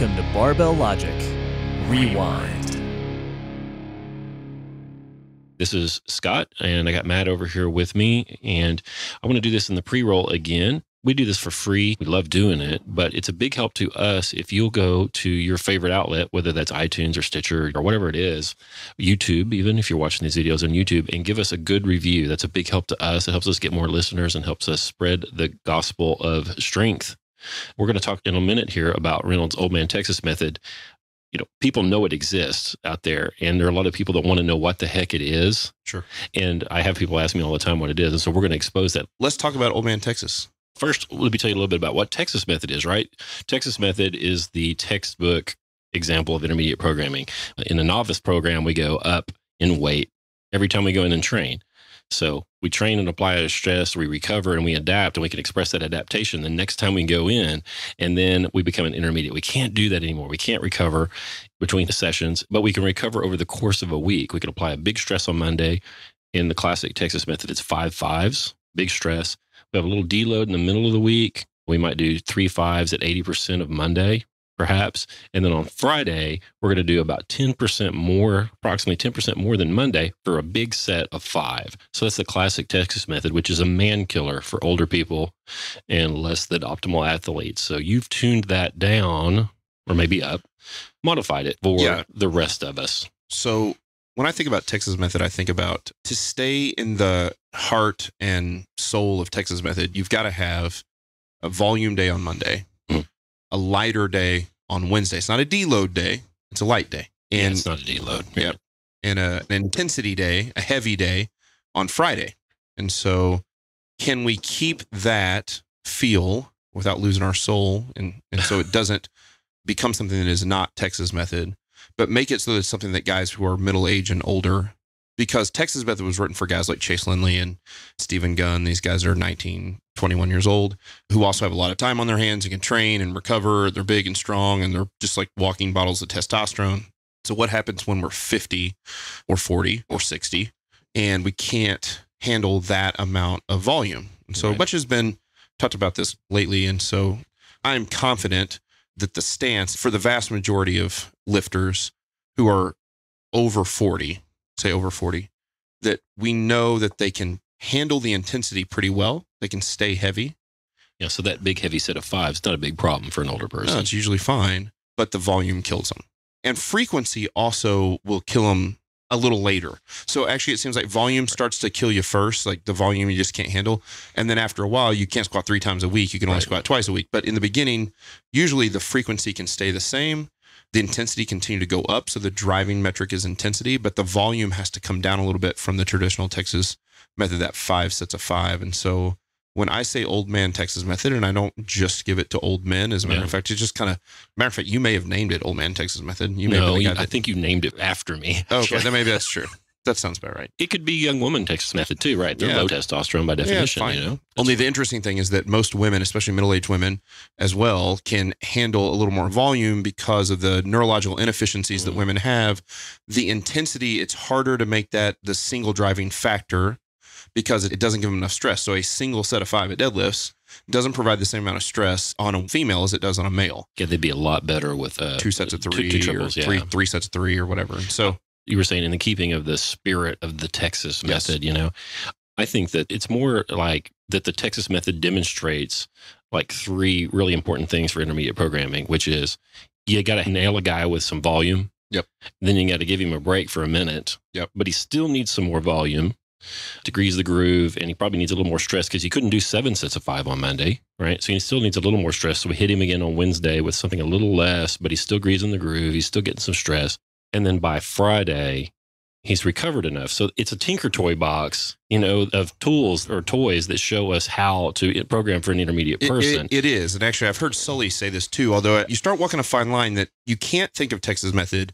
Welcome to Barbell Logic Rewind. This is Scott, and I got Matt over here with me. And I want to do this in the pre roll again. We do this for free. We love doing it, but it's a big help to us if you'll go to your favorite outlet, whether that's iTunes or Stitcher or whatever it is, YouTube, even if you're watching these videos on YouTube, and give us a good review. That's a big help to us. It helps us get more listeners and helps us spread the gospel of strength we're going to talk in a minute here about Reynolds' Old Man Texas method. You know, people know it exists out there, and there are a lot of people that want to know what the heck it is. Sure. And I have people ask me all the time what it is, and so we're going to expose that. Let's talk about Old Man Texas. First, let me tell you a little bit about what Texas method is. Right, Texas method is the textbook example of intermediate programming. In the novice program, we go up in weight every time we go in and train. So we train and apply to stress, we recover and we adapt, and we can express that adaptation the next time we go in. And then we become an intermediate. We can't do that anymore. We can't recover between the sessions, but we can recover over the course of a week. We can apply a big stress on Monday. In the classic Texas method, it's five fives, big stress. We have a little deload in the middle of the week. We might do three fives at 80% of Monday perhaps. And then on Friday, we're going to do about 10% more, approximately 10% more than Monday for a big set of five. So that's the classic Texas method, which is a man killer for older people and less than optimal athletes. So you've tuned that down or maybe up, modified it for yeah. the rest of us. So when I think about Texas method, I think about to stay in the heart and soul of Texas method, you've got to have a volume day on Monday a lighter day on Wednesday. It's not a deload day; it's a light day. And yeah, it's not a deload. Yep. And a, uh, an intensity day, a heavy day on Friday. And so, can we keep that feel without losing our soul, and and so it doesn't become something that is not Texas method, but make it so that it's something that guys who are middle age and older because Texas Method was written for guys like Chase Lindley and Stephen Gunn. These guys are 19, 21 years old, who also have a lot of time on their hands and can train and recover. They're big and strong and they're just like walking bottles of testosterone. So, what happens when we're 50 or 40 or 60 and we can't handle that amount of volume? And so, right. much has been talked about this lately. And so, I'm confident that the stance for the vast majority of lifters who are over 40, say over 40, that we know that they can handle the intensity pretty well. They can stay heavy. Yeah, so that big heavy set of fives not a big problem for an older person. No, it's usually fine, but the volume kills them. And frequency also will kill them a little later. So actually, it seems like volume starts to kill you first, like the volume you just can't handle. And then after a while, you can't squat three times a week. You can only right. squat twice a week. But in the beginning, usually the frequency can stay the same the intensity continue to go up. So the driving metric is intensity, but the volume has to come down a little bit from the traditional Texas method, that five sets of five. And so when I say old man Texas method, and I don't just give it to old men, as a matter yeah. of fact, it's just kind of matter of fact, you may have named it old man Texas method. You may no, have been the guy that, I think you named it after me. Okay, then maybe that's true. That sounds about right. It could be young woman Texas method too, right? They're yeah. low testosterone by definition. Yeah, you know? Only fine. the interesting thing is that most women, especially middle aged women as well, can handle a little more volume because of the neurological inefficiencies mm that women have. The intensity, it's harder to make that the single driving factor because it doesn't give them enough stress. So a single set of five at deadlifts doesn't provide the same amount of stress on a female as it does on a male. Yeah, they'd be a lot better with uh, two sets of three, two, two triples, three, three sets of three, or whatever. So you were saying in the keeping of the spirit of the Texas yes. method, you know, I think that it's more like that the Texas method demonstrates like three really important things for intermediate programming, which is you got to nail a guy with some volume. Yep. Then you got to give him a break for a minute. Yep. But he still needs some more volume to grease the groove, and he probably needs a little more stress because he couldn't do seven sets of five on Monday, right? So he still needs a little more stress. So we hit him again on Wednesday with something a little less, but he's still greasing the groove. He's still getting some stress. And then by Friday, he's recovered enough. So it's a tinker toy box, you know, of tools or toys that show us how to program for an intermediate person. it, it, it is. And actually, I've heard Sully say this too, although uh, you start walking a fine line that you can't think of Texas method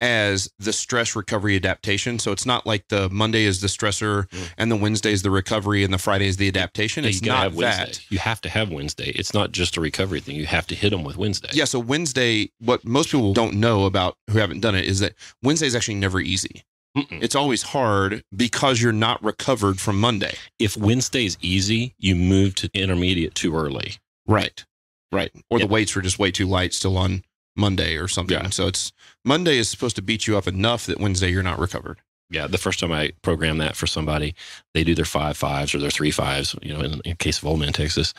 as the stress recovery adaptation. So it's not like the Monday is the stressor mm. and the Wednesday is the recovery and the Friday is the adaptation. Yeah, it's not that. You have to have Wednesday. It's not just a recovery thing. You have to hit them with Wednesday. Yeah. So Wednesday, what most people don't know about who haven't done it is that Wednesday is actually never easy. Mm-mm. It's always hard because you're not recovered from Monday. If Wednesday is easy, you move to intermediate too early. Right. Right. Or yep. the weights were just way too light still on Monday or something. Yeah. So it's Monday is supposed to beat you up enough that Wednesday you're not recovered. Yeah, the first time I program that for somebody, they do their five fives or their three fives, you know, in, in case of Old Man Texas,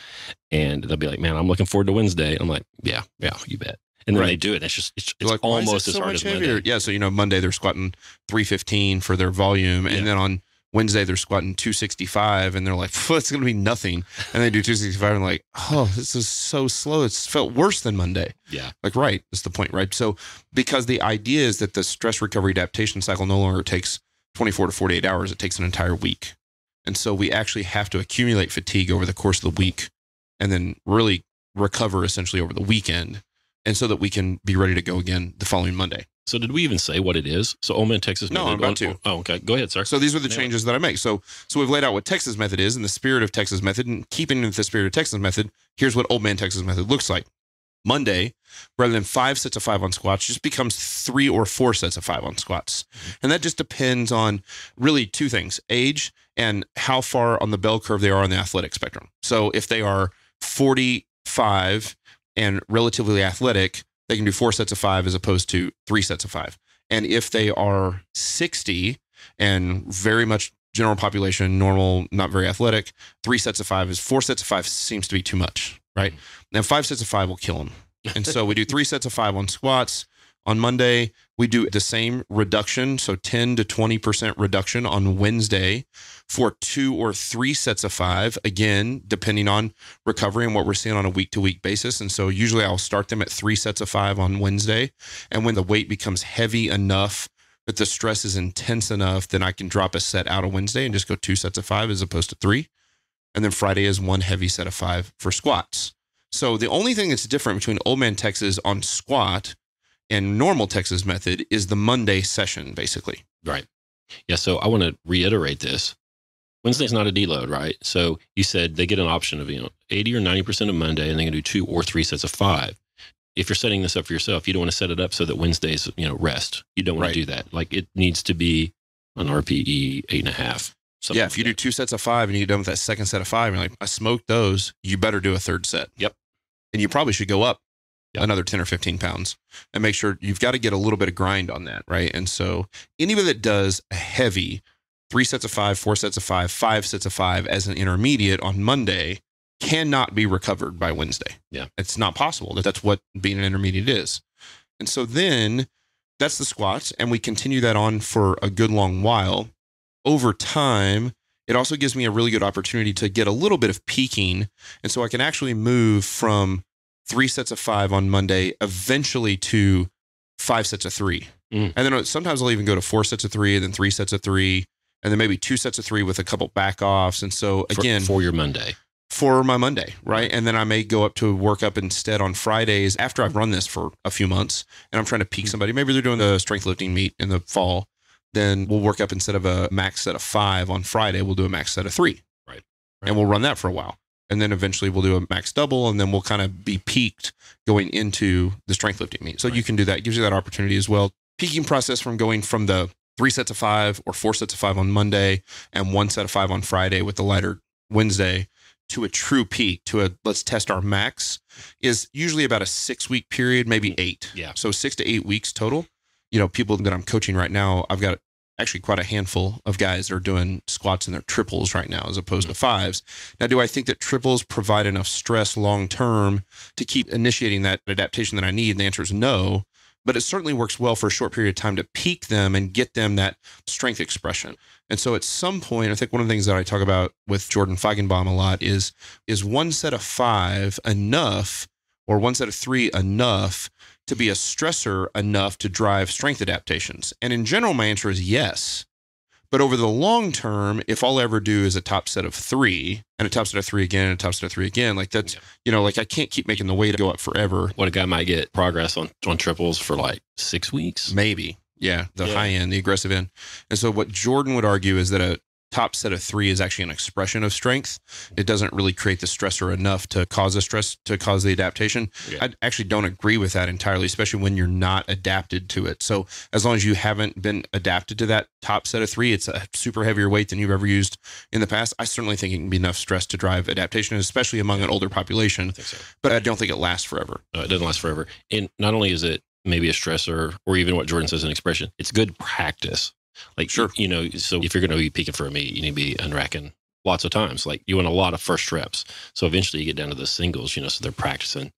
and they'll be like, "Man, I'm looking forward to Wednesday." And I'm like, "Yeah, yeah, you bet." And then right. they do it. It's just it's, it's like, almost it so as hard as Monday. Yeah, so you know, Monday they're squatting three fifteen for their volume, yeah. and then on Wednesday they're squatting 265 and they're like, it's going to be nothing. And they do 265 and like, oh, this is so slow. It's felt worse than Monday. Yeah. Like, right. That's the point, right? So, because the idea is that the stress recovery adaptation cycle no longer takes 24 to 48 hours, it takes an entire week. And so we actually have to accumulate fatigue over the course of the week and then really recover essentially over the weekend. And so that we can be ready to go again the following Monday. So did we even say what it is? So OMA and Texas no, method. No, I'm about on, to. Oh, okay. Go ahead, sir. So these are the changes that I make. So so we've laid out what Texas method is in the spirit of Texas method, and keeping with the spirit of Texas method, here's what Old Man Texas method looks like. Monday, rather than five sets of five on squats, just becomes three or four sets of five on squats. Mm-hmm. And that just depends on really two things age and how far on the bell curve they are on the athletic spectrum. So if they are 45 and relatively athletic, they can do four sets of five as opposed to three sets of five. And if they are 60 and very much general population, normal, not very athletic, three sets of five is four sets of five seems to be too much, right? Mm. And five sets of five will kill them. And so we do three sets of five on squats, on Monday, we do the same reduction, so 10 to 20% reduction on Wednesday for two or three sets of five, again, depending on recovery and what we're seeing on a week to week basis. And so usually I'll start them at three sets of five on Wednesday. And when the weight becomes heavy enough, that the stress is intense enough, then I can drop a set out of Wednesday and just go two sets of five as opposed to three. And then Friday is one heavy set of five for squats. So the only thing that's different between Old Man Texas on squat and normal Texas method is the Monday session, basically. Right. Yeah. So I want to reiterate this. Wednesday's not a deload, right? So you said they get an option of you know 80 or 90% of Monday, and they can do two or three sets of five. If you're setting this up for yourself, you don't want to set it up so that Wednesday's you know rest. You don't want right. to do that. Like it needs to be an RPE eight and a half. yeah, if like you that. do two sets of five and you get done with that second set of five, and you're like, I smoked those, you better do a third set. Yep. And you probably should go up Yep. another 10 or 15 pounds and make sure you've got to get a little bit of grind on that right and so anybody that does a heavy three sets of five four sets of five five sets of five as an intermediate on monday cannot be recovered by wednesday yeah it's not possible that that's what being an intermediate is and so then that's the squats and we continue that on for a good long while over time it also gives me a really good opportunity to get a little bit of peaking and so i can actually move from three sets of five on Monday, eventually to five sets of three. Mm. And then sometimes I'll even go to four sets of three, and then three sets of three, and then maybe two sets of three with a couple back offs. And so again, for, for your Monday, for my Monday, right? And then I may go up to work up instead on Fridays after I've run this for a few months and I'm trying to peak mm. somebody. Maybe they're doing the strength lifting meet in the fall. Then we'll work up instead of a max set of five on Friday, we'll do a max set of three. Right. right. And we'll run that for a while and then eventually we'll do a max double, and then we'll kind of be peaked going into the strength lifting meet. So right. you can do that. It gives you that opportunity as well. Peaking process from going from the three sets of five or four sets of five on Monday and one set of five on Friday with the lighter Wednesday to a true peak to a let's test our max is usually about a six week period, maybe mm-hmm. eight. Yeah. So six to eight weeks total. You know, people that I'm coaching right now, I've got actually quite a handful of guys that are doing squats in their triples right now as opposed mm-hmm. to fives. Now, do I think that triples provide enough stress long term to keep initiating that adaptation that I need? And the answer is no, but it certainly works well for a short period of time to peak them and get them that strength expression. And so at some point, I think one of the things that I talk about with Jordan Feigenbaum a lot is is one set of five enough or one set of three enough to be a stressor enough to drive strength adaptations? And in general, my answer is yes. But over the long term, if all I ever do is a top set of three and a top set of three again and a top set of three again, like that's, yeah. you know, like I can't keep making the weight go up forever. What a guy might get progress on, on triples for like six weeks. Maybe. Yeah. The yeah. high end, the aggressive end. And so what Jordan would argue is that a, top set of three is actually an expression of strength. It doesn't really create the stressor enough to cause the stress to cause the adaptation. Yeah. I actually don't agree with that entirely, especially when you're not adapted to it. So as long as you haven't been adapted to that top set of three, it's a super heavier weight than you've ever used in the past. I certainly think it can be enough stress to drive adaptation, especially among an older population. I think so. But I don't think it lasts forever. No, it doesn't last forever. And not only is it maybe a stressor or even what Jordan says an expression, it's good practice like, sure. You, know, so if you're going to be peaking for a meet, you need to be unracking lots of times. Like, you want a lot of first reps. So eventually you get down to the singles, you know, so they're practicing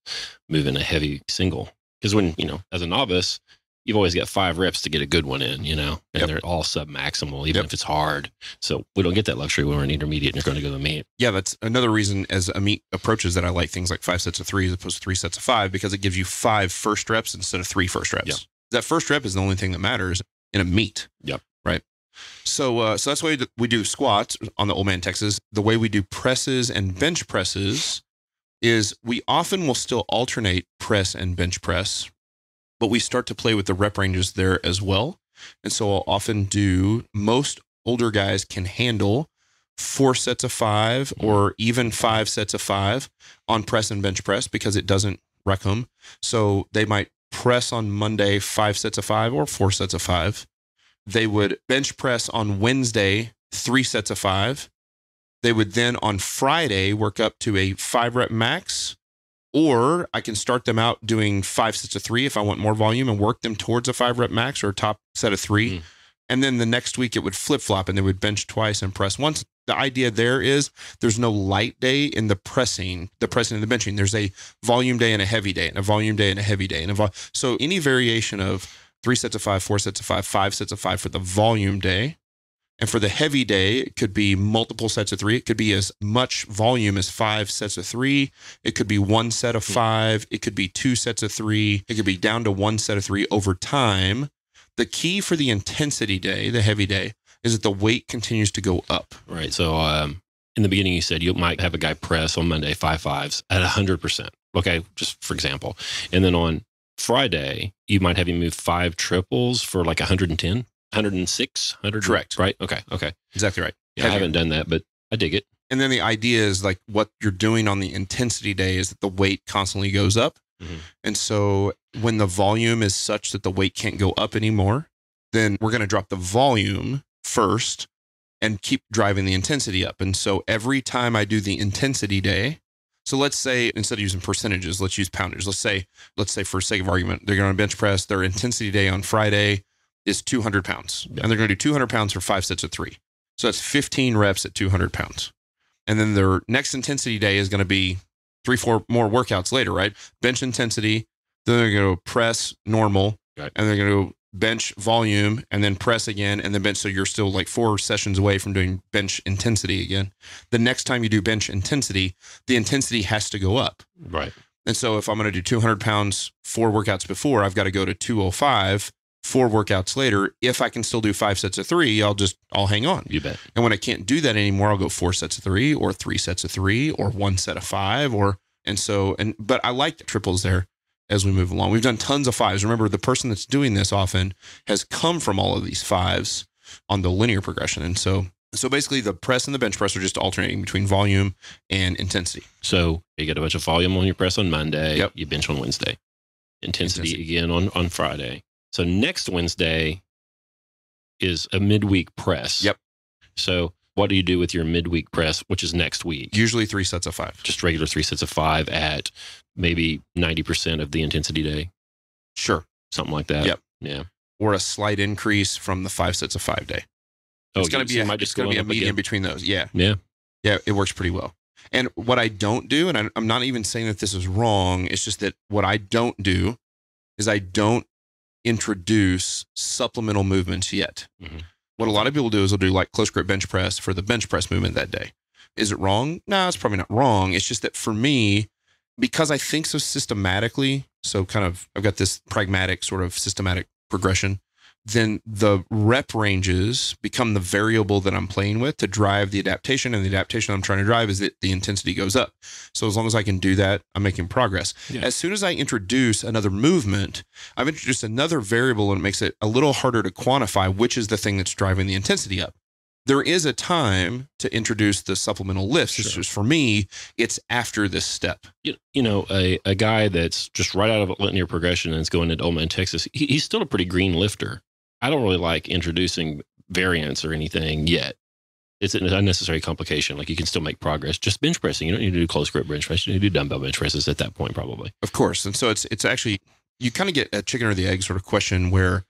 moving a heavy single. Because when, you know, as a novice, you've always got five reps to get a good one in, you know, and yep. they're all sub maximal, even yep. if it's hard. So we don't get that luxury when we're an intermediate and you're going to go to meet. Yeah, that's another reason as a meet approaches that I like things like five sets of three as opposed to three sets of five because it gives you five first reps instead of three first reps. Yep. That first rep is the only thing that matters in a meet. Yep. Right. So, uh, so that's why we do squats on the old man Texas. The way we do presses and bench presses is we often will still alternate press and bench press, but we start to play with the rep ranges there as well. And so I'll often do most older guys can handle four sets of five or even five sets of five on press and bench press because it doesn't wreck them. So they might press on Monday five sets of five or four sets of five. They would bench press on Wednesday three sets of five. They would then on Friday work up to a five rep max, or I can start them out doing five sets of three if I want more volume and work them towards a five rep max or a top set of three. Mm. And then the next week it would flip flop and they would bench twice and press once. The idea there is there's no light day in the pressing, the pressing and the benching. There's a volume day and a heavy day, and a volume day and a heavy day. And so any variation of three sets of five, four sets of five, five sets of five for the volume day. And for the heavy day, it could be multiple sets of three. It could be as much volume as five sets of three. It could be one set of hmm. five. It could be two sets of three. It could be down to one set of three over time. The key for the intensity day, the heavy day, is that the weight continues to go up. Right. So um, in the beginning, you said you might have a guy press on Monday five fives at 100%. Okay. Just for example. And then on Friday, you might have him move five triples for like 110, 106, 100. Correct. Right. Okay. Okay. Exactly right. Yeah, I haven't done that, but I dig it. And then the idea is like what you're doing on the intensity day is that the weight constantly goes up Mm-hmm. And so when the volume is such that the weight can't go up anymore, then we're going to drop the volume first and keep driving the intensity up. And so every time I do the intensity day, so let's say instead of using percentages, let's use poundage. Let's say, let's say for sake of argument, they're going to bench press. Their intensity day on Friday is 200 pounds, yeah. and they're going to do 200 pounds for five sets of three. So that's 15 reps at 200 pounds. And then their next intensity day is going to be three, four more workouts later, right? Bench intensity, then they're going to press normal, right. and they're going to bench volume, and then press again, and then bench. So you're still like four sessions away from doing bench intensity again. The next time you do bench intensity, the intensity has to go up. Right. And so if I'm going to do 200 pounds four workouts before, I've got to go to 205 four workouts later, if I can still do five sets of three, I'll just I'll hang on. You bet. And when I can't do that anymore, I'll go four sets of three or three sets of three or one set of five or and so and but I like the triples there as we move along. We've done tons of fives. Remember, the person that's doing this often has come from all of these fives on the linear progression. And so so basically the press and the bench press are just alternating between volume and intensity. So you get a bunch of volume on your press on Monday, yep. you bench on Wednesday. Intensity, intensity. again on, on Friday so next Wednesday is a midweek press. Yep. So what do you do with your midweek press, which is next week? Usually three sets of five. Just regular three sets of five at maybe 90% of the intensity day. Sure. Something like that. Yep. Yeah. Or a slight increase from the five sets of five day. Oh, it's going to so be a, it's going to be a medium again. between those. Yeah. Yeah. Yeah. It works pretty well. And what I don't do, and I'm not even saying that this is wrong, it's just that what I don't do is I don't introduce supplemental movements yet. Mm-hmm. What a lot of people do is they'll do like close grip bench press for the bench press movement that day. Is it wrong? No, it's probably not wrong. It's just that for me, because I think so systematically, so kind of I've got this pragmatic sort of systematic progression then the rep ranges become the variable that I'm playing with to drive the adaptation. And the adaptation I'm trying to drive is that the intensity goes up. So as long as I can do that, I'm making progress. Yeah. As soon as I introduce another movement, I've introduced another variable and it makes it a little harder to quantify which is the thing that's driving the intensity up. There is a time to introduce the supplemental lifts. Sure. just for me, it's after this step. You, you know, a, a guy that's just right out of linear progression and is going into Oman, Texas, he, he's still a pretty green lifter I don't really like introducing variants or anything yet. It's an unnecessary complication. Like you can still make progress. Just bench pressing. You don't need to do close grip bench press. You need to do dumbbell bench presses at that point, probably. Of course. And so it's it's actually you kind of get a chicken or the egg sort of question where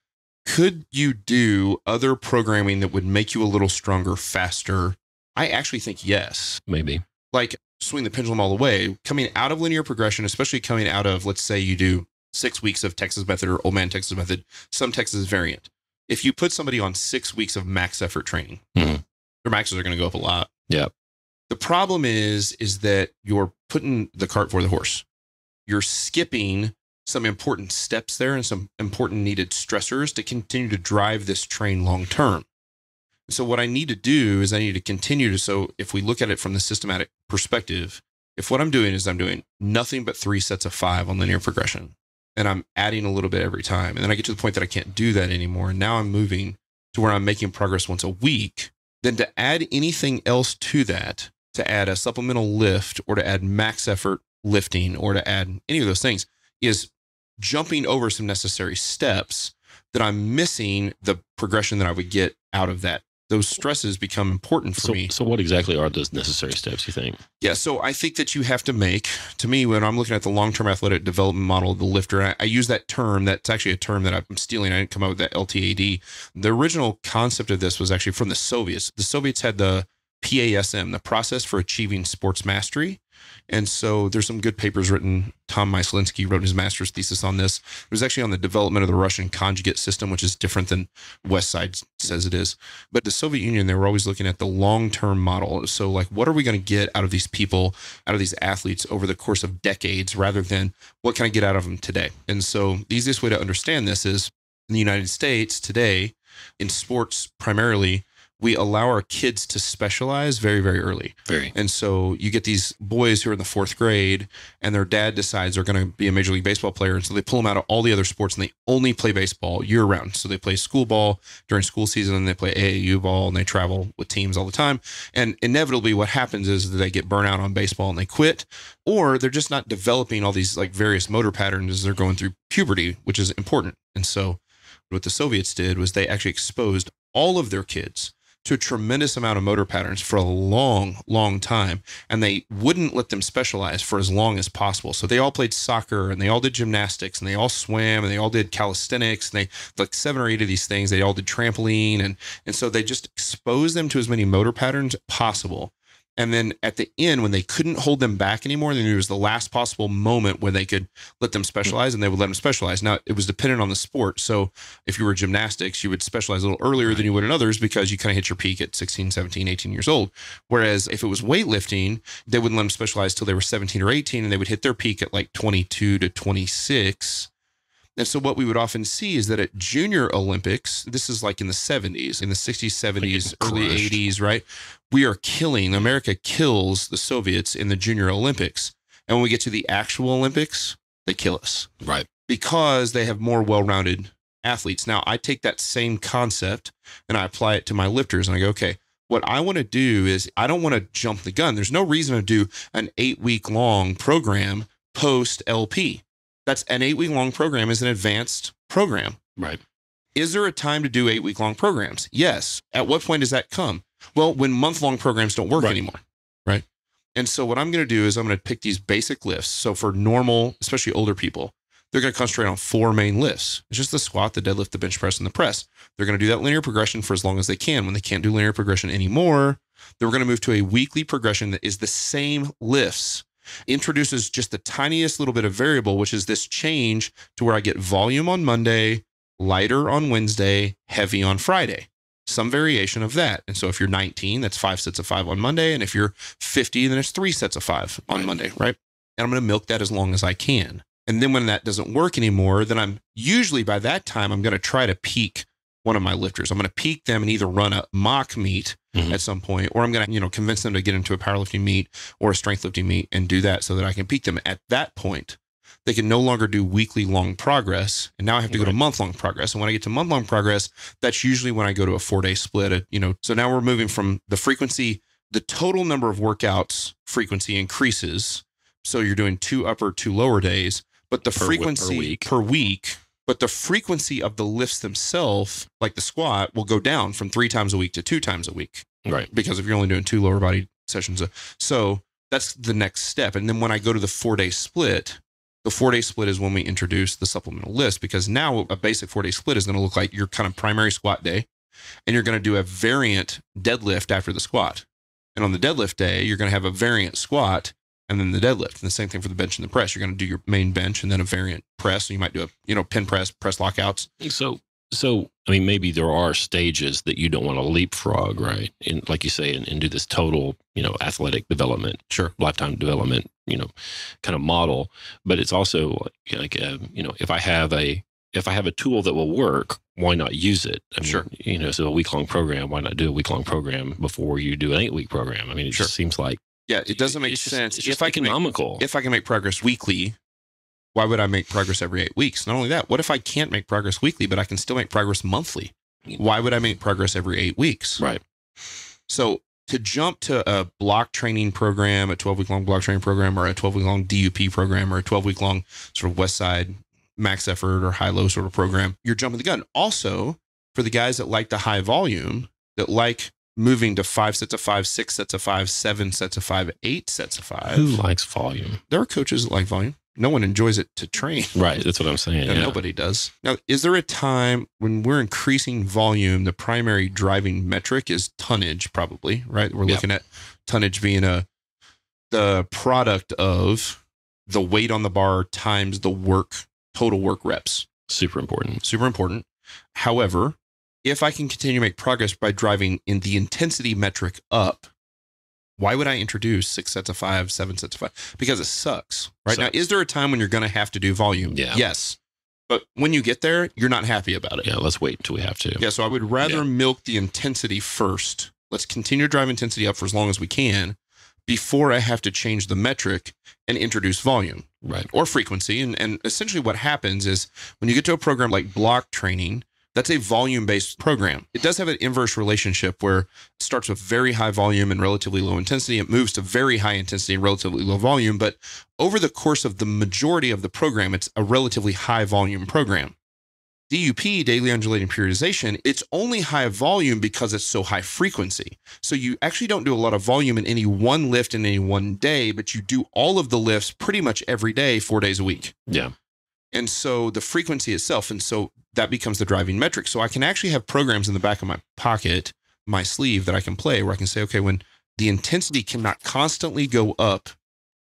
could you do other programming that would make you a little stronger faster? I actually think yes. Maybe. Like swing the pendulum all the way, coming out of linear progression, especially coming out of, let's say you do six weeks of Texas method or old man Texas method, some Texas variant if you put somebody on six weeks of max effort training, mm-hmm. their maxes are going to go up a lot. Yeah. The problem is, is that you're putting the cart before the horse. You're skipping some important steps there and some important needed stressors to continue to drive this train long term. So what I need to do is I need to continue to so if we look at it from the systematic perspective, if what I'm doing is I'm doing nothing but three sets of 5 on linear progression, and I'm adding a little bit every time. And then I get to the point that I can't do that anymore. And now I'm moving to where I'm making progress once a week. Then to add anything else to that, to add a supplemental lift or to add max effort lifting or to add any of those things is jumping over some necessary steps that I'm missing the progression that I would get out of that those stresses become important for so, me. So, what exactly are those necessary steps you think? Yeah, so I think that you have to make, to me, when I'm looking at the long term athletic development model of the lifter, I, I, use that term. That's actually a term that I'm stealing. I didn't come up with that LTAD. The original concept of this was actually from the Soviets. The Soviets had the PASM, the process for achieving sports mastery. And so there's some good papers written. Tom Myslinski wrote his master's thesis on this. It was actually on the development of the Russian conjugate system, which is different than West Side says it is. But the Soviet Union, they were always looking at the long term model. So, like, what are we going to get out of these people, out of these athletes over the course of decades, rather than what can I get out of them today? And so the easiest way to understand this is in the United States today, in sports primarily, we allow our kids to specialize very, very early. Very. And so you get these boys who are in the fourth grade and their dad decides they're going to be a Major League Baseball player. And so they pull them out of all the other sports and they only play baseball year round. So they play school ball during school season and they play AAU ball and they travel with teams all the time. And inevitably, what happens is that they get burnout on baseball and they quit, or they're just not developing all these like various motor patterns as they're going through puberty, which is important. And so what the Soviets did was they actually exposed all of their kids to a tremendous amount of motor patterns for a long, long time. And they wouldn't let them specialize for as long as possible. So they all played soccer and they all did gymnastics and they all swam and they all did calisthenics and they like seven or eight of these things. They all did trampoline. And, and so they just exposed them to as many motor patterns possible. And then at the end, when they couldn't hold them back anymore, then it was the last possible moment when they could let them specialize and they would let them specialize. Now, it was dependent on the sport. So if you were gymnastics, you would specialize a little earlier right. than you would in others because you kind of hit your peak at 16, 17, 18 years old. Whereas if it was weightlifting, they wouldn't let them specialize till they were 17 or 18 and they would hit their peak at like 22 to 26 and so what we would often see is that at junior Olympics, this is like in the 70s, in the 60s, 70s, early 80s, right? We are killing, America kills the Soviets in the junior Olympics. And when we get to the actual Olympics, they kill us. Right. Because they have more well rounded athletes. Now, I take that same concept and I apply it to my lifters and I go, okay, what I want to do is I don't want to jump the gun. There's no reason to do an eight week long program post LP that's an eight week long program is an advanced program. Right. Is there a time to do eight week long programs? Yes. At what point does that come? Well, when month long programs don't work right. anymore. Right. And so what I'm going to do is I'm going to pick these basic lifts. So for normal, especially older people, they're going to concentrate on four main lifts. It's just the squat, the deadlift, the bench press, and the press. They're going to do that linear progression for as long as they can. When they can't do linear progression anymore, they're going to move to a weekly progression that is the same lifts introduces just the tiniest little bit of variable, which is this change to where I get volume on Monday, lighter on Wednesday, heavy on Friday, some variation of that. And so if you're 19, that's five sets of five on Monday. And if you're 50, then it's three sets of five on Monday, right? And I'm going to milk that as long as I can. And then when that doesn't work anymore, then I'm usually by that time, I'm going to try to peak one of my lifters. I'm going to peak them and either run a mock meet mm-hmm. at some point, or I'm going to, you know, convince them to get into a powerlifting meet or a strengthlifting meet and do that so that I can peak them. At that point, they can no longer do weekly long progress. And now I have to right. go to month long progress. And when I get to month long progress, that's usually when I go to a four day split, uh, you know, so now we're moving from the frequency, the total number of workouts frequency increases. So you're doing two upper, two lower days, but the per frequency per, week. per week but the frequency of the lifts themselves, like the squat, will go down from three times a week to two times a week. Right. Because if you're only doing two lower body sessions, uh, so that's the next step. And then when I go to the four day split, the four day split is when we introduce the supplemental list because now a basic four day split is going to look like your kind of primary squat day and you're going to do a variant deadlift after the squat. And on the deadlift day, you're going to have a variant squat and then the deadlift. And the same thing for the bench and the press. You're going to do your main bench and then a variant press. And you might do a you know pin press, press lockouts. So so I mean maybe there are stages that you don't want to leapfrog, right? And like you say, and, and do this total you know athletic development, sure, lifetime development, you know, kind of model. But it's also like a, uh, you know if I have a if I have a tool that will work, why not use it? I mean, sure. You know, so a week long program, why not do a week long program before you do an eight week program? I mean, it sure. just seems like yeah, it doesn't make it's sense. Just, it's if economical. I can make, if I can make progress weekly, why would I make progress every eight weeks? Not only that, what if I can't make progress weekly, but I can still make progress monthly? Why would I make progress every eight weeks? Right. So to jump to a block training program, a 12 week long block training program, or a 12 week long DUP program, or a 12 week long sort of West Side max effort or high low sort of program, you're jumping the gun. Also, for the guys that like the high volume, that like moving to five sets of five, six sets of five, seven sets of five, eight sets of five. Who likes volume? There are coaches that like volume. No one enjoys it to train. Right. That's what I'm saying. Yeah. Nobody does. Now, is there a time when we're increasing volume, the primary driving metric is tonnage, probably, right? We're yep. looking at tonnage being a the product of the weight on the bar times the work, total work reps. Super important. Super important. However, if I can continue to make progress by driving in the intensity metric up, why would I introduce six sets of five, seven sets of five? Because it sucks. Right sucks. now, is there a time when you're going to have to do volume? Yeah. Yes. But when you get there, you're not happy about it. Yeah, let's wait until we have to. Yeah, so I would rather yeah. milk the intensity first. Let's continue to drive intensity up for as long as we can before I have to change the metric and introduce volume right. or frequency. And, and essentially, what happens is when you get to a program like block training, that's a volume based program. It does have an inverse relationship where it starts with very high volume and relatively low intensity. It moves to very high intensity and relatively low volume. But over the course of the majority of the program, it's a relatively high volume program. DUP, daily undulating periodization, it's only high volume because it's so high frequency. So you actually don't do a lot of volume in any one lift in any one day, but you do all of the lifts pretty much every day, four days a week. Yeah. And so the frequency itself, and so that becomes the driving metric. So I can actually have programs in the back of my pocket, my sleeve that I can play where I can say, okay, when the intensity cannot constantly go up,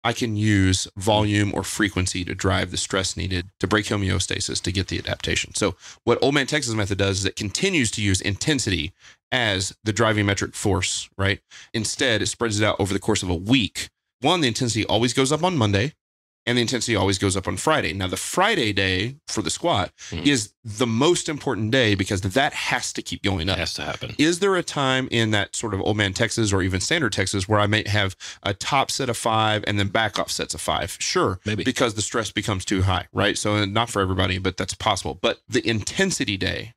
I can use volume or frequency to drive the stress needed to break homeostasis to get the adaptation. So what Old Man Texas method does is it continues to use intensity as the driving metric force, right? Instead, it spreads it out over the course of a week. One, the intensity always goes up on Monday and the intensity always goes up on Friday. Now, the Friday day for the squat mm. is the most important day because that has to keep going up. It has to happen. Is there a time in that sort of old man Texas or even standard Texas where I might have a top set of five and then back off sets of five? Sure. Maybe. Because the stress becomes too high, right? So, not for everybody, but that's possible. But the intensity day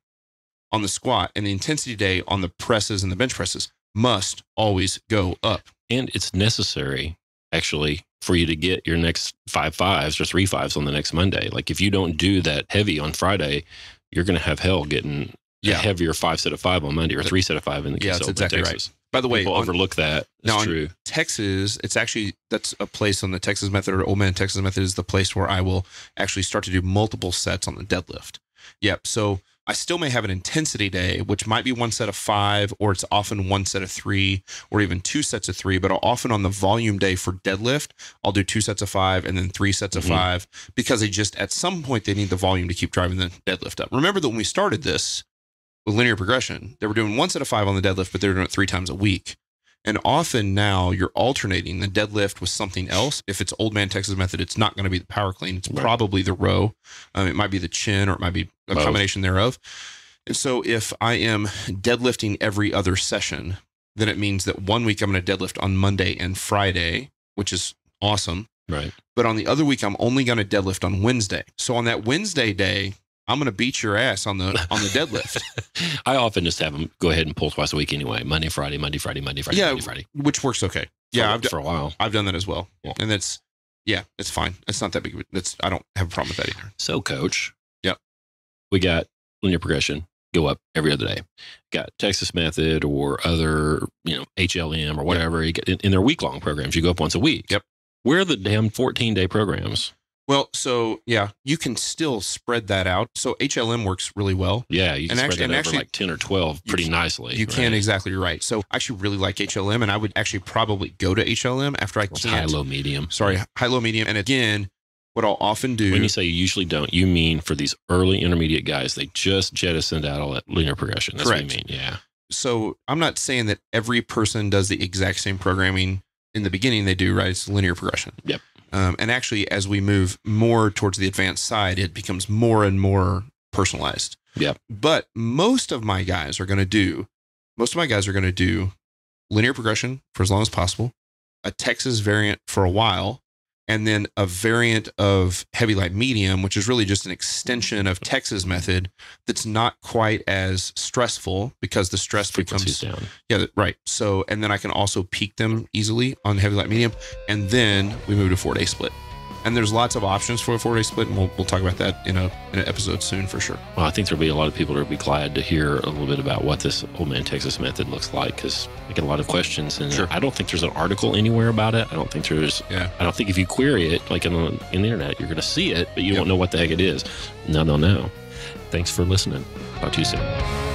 on the squat and the intensity day on the presses and the bench presses must always go up. And it's necessary, actually, for you to get your next five fives or three fives on the next Monday. Like if you don't do that heavy on Friday, you're going to have hell getting yeah. a heavier five set of five on Monday or three set of five in the yeah, that's exactly Texas. Right. By the way, people on, overlook that. It's now, true. Texas, it's actually that's a place on the Texas method or Old Man Texas method is the place where I will actually start to do multiple sets on the deadlift. Yep. So I still may have an intensity day, which might be one set of five, or it's often one set of three, or even two sets of three. But often on the volume day for deadlift, I'll do two sets of five and then three sets of mm-hmm. five because they just at some point they need the volume to keep driving the deadlift up. Remember that when we started this with linear progression, they were doing one set of five on the deadlift, but they were doing it three times a week. And often now you're alternating the deadlift with something else. If it's old man Texas method, it's not going to be the power clean. It's right. probably the row. Um, it might be the chin or it might be a Both. combination thereof. And so if I am deadlifting every other session, then it means that one week I'm going to deadlift on Monday and Friday, which is awesome. Right. But on the other week, I'm only going to deadlift on Wednesday. So on that Wednesday day, I'm going to beat your ass on the on the deadlift. I often just have them go ahead and pull twice a week anyway. Monday, Friday, Monday, Friday, Monday, Friday, yeah, Monday, Friday. Which works okay. Yeah, for, I've done, for a while. I've done that as well. Yeah. And that's yeah, it's fine. It's not that big. That's I don't have a problem with that either. So, coach. Yep. We got linear progression go up every other day. Got Texas Method or other, you know, HLM or whatever. Yep. You get in, in their week long programs, you go up once a week. Yep. Where are the damn 14 day programs? Well, so yeah, you can still spread that out. So HLM works really well. Yeah, you can and spread actually, that over actually, like ten or twelve pretty you, nicely. You right? can exactly right. So I actually really like HLM, and I would actually probably go to HLM after I well, can't. High low medium. Sorry, high low medium. And again, what I'll often do when you say you usually don't, you mean for these early intermediate guys, they just jettisoned out all that linear progression. That's correct. what you mean. Yeah. So I'm not saying that every person does the exact same programming in the beginning. They do right. It's linear progression. Yep. Um, and actually, as we move more towards the advanced side, it becomes more and more personalized. Yeah. But most of my guys are going to do, most of my guys are going to do linear progression for as long as possible, a Texas variant for a while, and then a variant of heavy light medium, which is really just an extension of Texas method that's not quite as stressful because the stress becomes down. Yeah, right. So, and then I can also peak them easily on heavy light medium, and then we move to four day split and there's lots of options for a four day split, and we'll, we'll talk about that in a in an episode soon for sure. Well, I think there'll be a lot of people that will be glad to hear a little bit about what this Old Man Texas method looks like because I get a lot of questions, and sure. I don't think there's an article anywhere about it. I don't think there's. Yeah. I don't think if you query it like in the, in the internet, you're going to see it, but you yep. won't know what the heck it is. No, no, no. Thanks for listening. Talk to you soon.